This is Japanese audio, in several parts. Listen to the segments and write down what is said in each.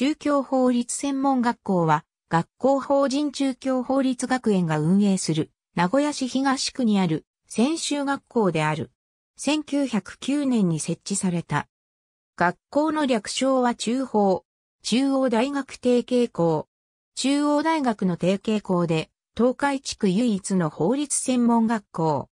中教法律専門学校は、学校法人中教法律学園が運営する、名古屋市東区にある、専修学校である。1909年に設置された。学校の略称は中法、中央大学提携校。中央大学の提携校で、東海地区唯一の法律専門学校。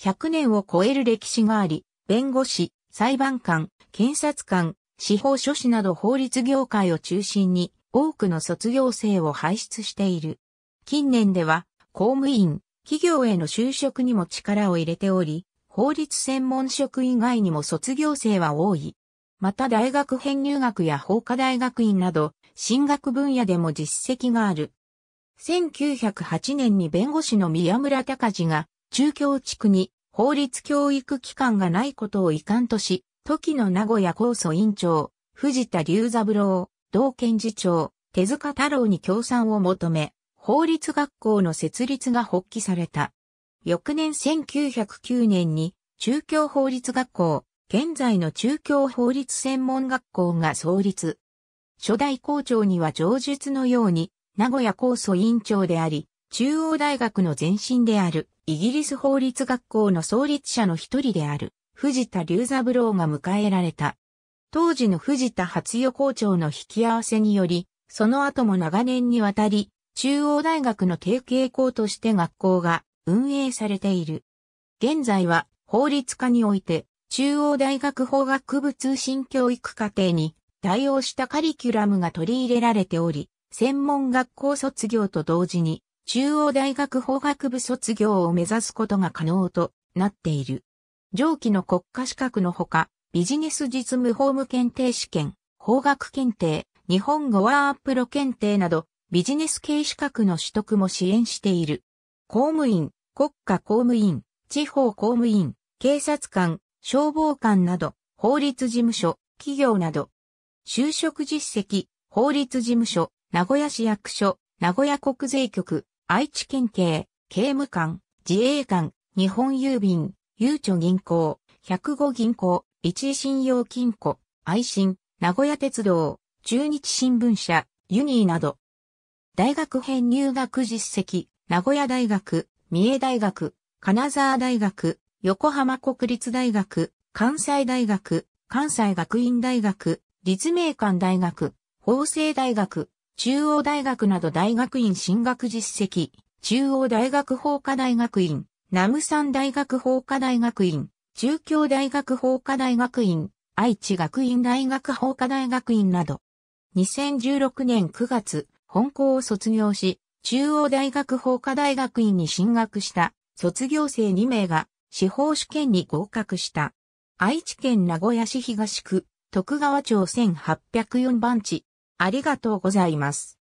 100年を超える歴史があり、弁護士、裁判官、検察官、司法書士など法律業界を中心に多くの卒業生を輩出している。近年では公務員、企業への就職にも力を入れており、法律専門職以外にも卒業生は多い。また大学編入学や法科大学院など、進学分野でも実績がある。1908年に弁護士の宮村隆が、中京地区に法律教育機関がないことを遺憾とし、時の名古屋高訴委員長、藤田隆三郎、同県次長、手塚太郎に協賛を求め、法律学校の設立が発起された。翌年1909年に中京法律学校、現在の中京法律専門学校が創立。初代校長には上述のように、名古屋高訴委員長であり、中央大学の前身であるイギリス法律学校の創立者の一人である。藤田龍三郎が迎えられた。当時の藤田初代校長の引き合わせにより、その後も長年にわたり、中央大学の提携校として学校が運営されている。現在は法律家において、中央大学法学部通信教育課程に対応したカリキュラムが取り入れられており、専門学校卒業と同時に、中央大学法学部卒業を目指すことが可能となっている。上記の国家資格のほか、ビジネス実務法務検定試験、法学検定、日本語ワープロ検定など、ビジネス系資格の取得も支援している。公務員、国家公務員、地方公務員、警察官、消防官など、法律事務所、企業など、就職実績、法律事務所、名古屋市役所、名古屋国税局、愛知県警、刑務官、自衛官、日本郵便、ゆうちょ銀行、105銀行、一位信用金庫、愛信、名古屋鉄道、中日新聞社、ユニーなど。大学編入学実績、名古屋大学、三重大学、金沢大学、横浜国立大学、関西大学、関西学院大学、立命館大学、法政大学、中央大学など大学院進学実績、中央大学法科大学院、ナムサン大学法科大学院、中京大学法科大学院、愛知学院大学法科大学院など。2016年9月、本校を卒業し、中央大学法科大学院に進学した卒業生2名が司法試験に合格した。愛知県名古屋市東区、徳川町1804番地。ありがとうございます。